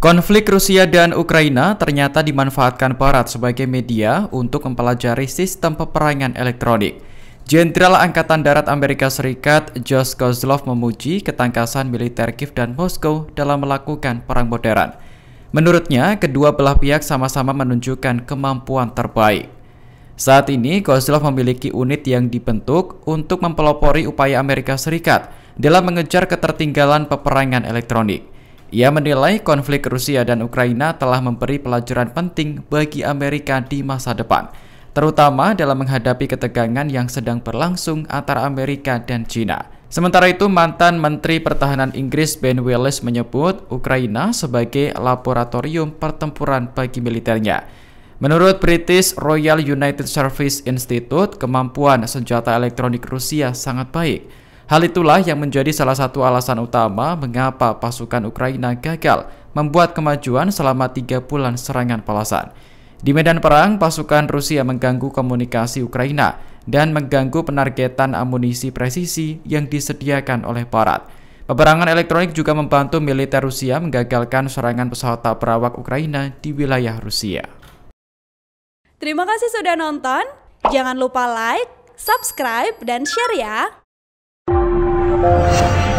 Konflik Rusia dan Ukraina ternyata dimanfaatkan Barat sebagai media untuk mempelajari sistem peperangan elektronik. Jenderal Angkatan Darat Amerika Serikat Josh Kozlov memuji ketangkasan militer Kiev dan Moskow dalam melakukan perang modern. Menurutnya, kedua belah pihak sama-sama menunjukkan kemampuan terbaik. Saat ini, Kozlov memiliki unit yang dibentuk untuk mempelopori upaya Amerika Serikat dalam mengejar ketertinggalan peperangan elektronik. Ia menilai konflik Rusia dan Ukraina telah memberi pelajaran penting bagi Amerika di masa depan, terutama dalam menghadapi ketegangan yang sedang berlangsung antara Amerika dan China. Sementara itu, mantan Menteri Pertahanan Inggris Ben Wallace menyebut Ukraina sebagai laboratorium pertempuran bagi militernya. Menurut British Royal United Service Institute, kemampuan senjata elektronik Rusia sangat baik. Hal itulah yang menjadi salah satu alasan utama mengapa pasukan Ukraina gagal membuat kemajuan selama tiga bulan serangan balasan. Di medan perang, pasukan Rusia mengganggu komunikasi Ukraina dan mengganggu penargetan amunisi presisi yang disediakan oleh Barat. Peperangan elektronik juga membantu militer Rusia menggagalkan serangan pesawat tak berawak Ukraina di wilayah Rusia. Terima kasih sudah nonton. Jangan lupa like, subscribe, dan share ya. Oh,